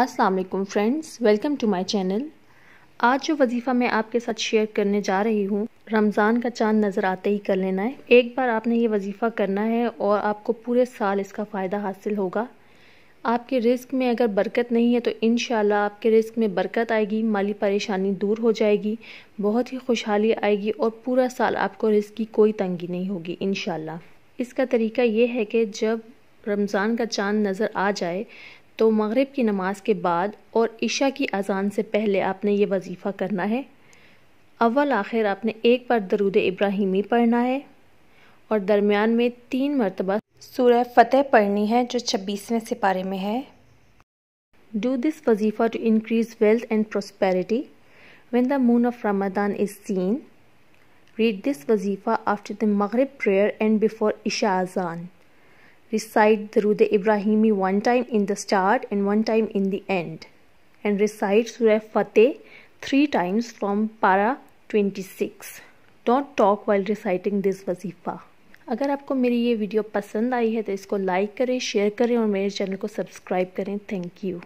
अस्सलाम वालेकुम friends welcome to my channel आज जो वजीफ़ा मैं आपके साथ शेयर करने जा रही हूँ रमज़ान का चांद नज़र आते ही कर लेना है एक बार आपने ये वजीफ़ा करना है और आपको पूरे साल इसका फ़ायदा हासिल होगा आपके रिस्क में अगर बरकत नहीं है तो इन आपके रिस्क में बरकत आएगी माली परेशानी दूर हो जाएगी बहुत ही खुशहाली आएगी और पूरा साल आपको रिस्क की कोई तंगी नहीं होगी इन इसका तरीका ये है कि जब रमज़ान का चांद नज़र आ जाए तो मगरिब की नमाज के बाद और इशा की अजान से पहले आपने ये वजीफ़ा करना है अव्वल आखिर आपने एक बार दरूद इब्राहिमी पढ़ना है और दरमियान में तीन मरतबा सूरह फ़तेह पढ़नी है जो छब्बीसवें सिपारे में है डू दिस वजीफ़ा to increase wealth and prosperity when the moon of रमदान इज़ सीन रीड दिस वजीफा आफ्टर द मग़रब प्रेयर एंड बिफोर इशा अजान recite Durud Ibrahimi one time in the start and one time in the end, and recite Surah Fateh three times from para 26. Don't talk while reciting this wazifa. अगर आपको मेरी ये video पसंद आई है तो इसको लाइक करें शेयर करें और मेरे चैनल को सब्सक्राइब करें थैंक यू